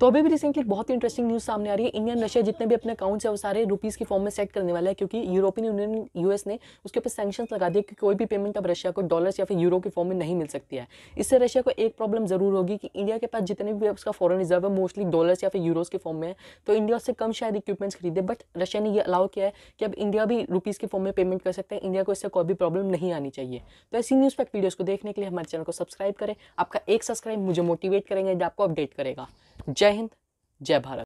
तो अभी भी रिसेंटली बहुत ही इंटरेस्टिंग न्यूज़ सामने आ रही है इंडियन रशिया जितने भी अपने अकाउंट्स है वो सारे रुपीज़ के फॉर्म में सेट करने वाला है क्योंकि यूरोपियन यूनियन यूएस ने उसके ऊपर सैक्शन लगा दिए कि कोई भी पेमेंट अब रशिया को डॉलर्स या फिर यूरो के फॉर्म में नहीं मिल सकती है इससे रशिया को एक प्रॉब्लम ज़रूर होगी कि इंडिया के पास जितने भी उसका फॉरन रिजर्व है मोस्टली डॉलर्स या फिर यूरोज़ के फॉर्म में है तो इंडिया उससे कम शायद इक्विपमेंट्स खरीदे बट रशिया ने यह अलाउ किया है कि अब इंडिया भी रुपीज़ के फॉर्म में पेमेंट कर सकते हैं इंडिया को इससे कोई भी प्रॉब्लम नहीं आनी चाहिए तो ऐसी न्यूज़ पैक वीडियोज़ को देखने के लिए हमारे चैनल को सब्सक्राइब करें आपका एक सब्सक्राइब मुझे मोटिवेट करेंगे आपको अपडेट करेगा जय हिंद जय भारत